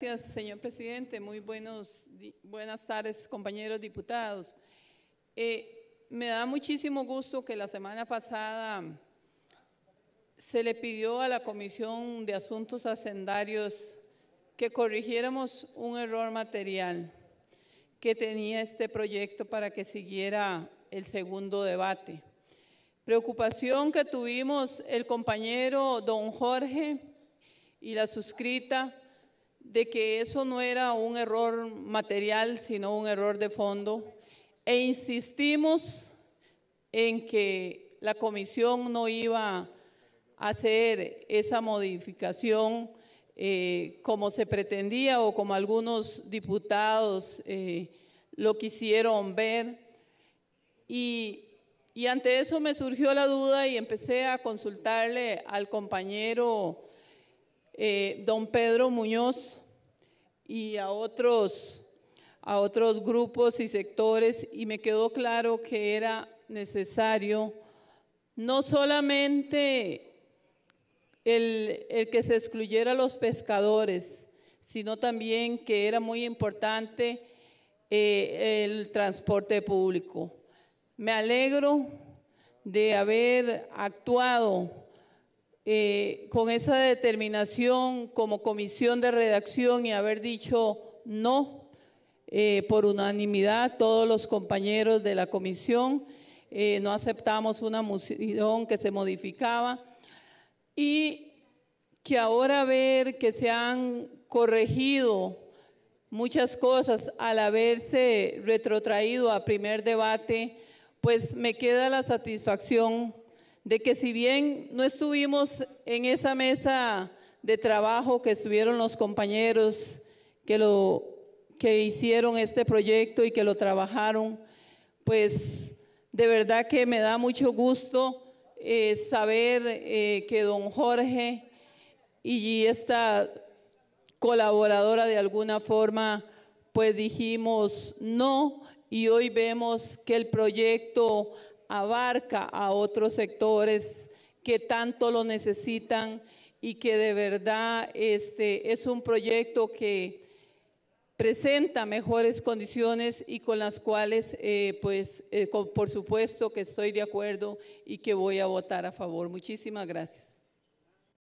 Gracias, señor presidente. Muy buenos, buenas tardes, compañeros diputados. Eh, me da muchísimo gusto que la semana pasada se le pidió a la Comisión de Asuntos Hacendarios que corrigiéramos un error material que tenía este proyecto para que siguiera el segundo debate. Preocupación que tuvimos el compañero don Jorge y la suscrita de que eso no era un error material, sino un error de fondo. E insistimos en que la comisión no iba a hacer esa modificación eh, como se pretendía o como algunos diputados eh, lo quisieron ver. y ante eso me surgió la duda y empecé a consultarle al compañero eh, don Pedro Muñoz y a otros, a otros grupos y sectores y me quedó claro que era necesario no solamente el, que se excluyera a los pescadores, sino también que era muy importante eh, el transporte público. Me alegro de haber actuado eh, con esa determinación como comisión de redacción y haber dicho no eh, por unanimidad todos los compañeros de la comisión. Eh, no aceptamos una moción que se modificaba y que ahora ver que se han corregido muchas cosas al haberse retrotraído a primer debate, pues me queda la satisfacción de que si bien no estuvimos en esa mesa de trabajo que estuvieron los compañeros que lo que hicieron este proyecto y que lo trabajaron, pues de verdad que me da mucho gusto eh, saber eh, que don Jorge y esta colaboradora de alguna forma, pues dijimos no y hoy vemos que el proyecto abarca a otros sectores que tanto lo necesitan y que de verdad este, es un proyecto que presenta mejores condiciones y con las cuales, eh, pues, eh, por supuesto que estoy de acuerdo y que voy a votar a favor. Muchísimas gracias.